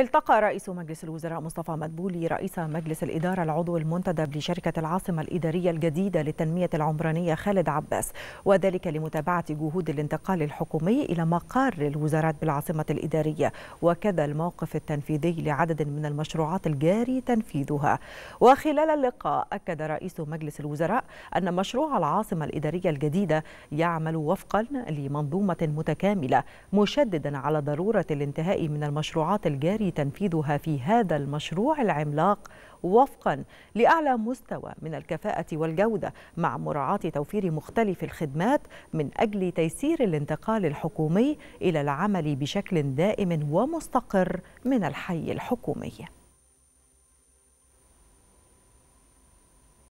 التقى رئيس مجلس الوزراء مصطفى مدبولي رئيس مجلس الإدارة العضو المنتدب لشركة العاصمة الإدارية الجديدة للتنمية العمرانية خالد عباس وذلك لمتابعة جهود الانتقال الحكومي إلى مقر الوزارات بالعاصمة الإدارية وكذا الموقف التنفيذي لعدد من المشروعات الجاري تنفيذها وخلال اللقاء أكد رئيس مجلس الوزراء أن مشروع العاصمة الإدارية الجديدة يعمل وفقا لمنظومة متكاملة مشددا على ضرورة الانتهاء من المشروعات الجارية يجري تنفيذها في هذا المشروع العملاق وفقا لاعلى مستوى من الكفاءه والجوده مع مراعاه توفير مختلف الخدمات من اجل تيسير الانتقال الحكومي الى العمل بشكل دائم ومستقر من الحي الحكومي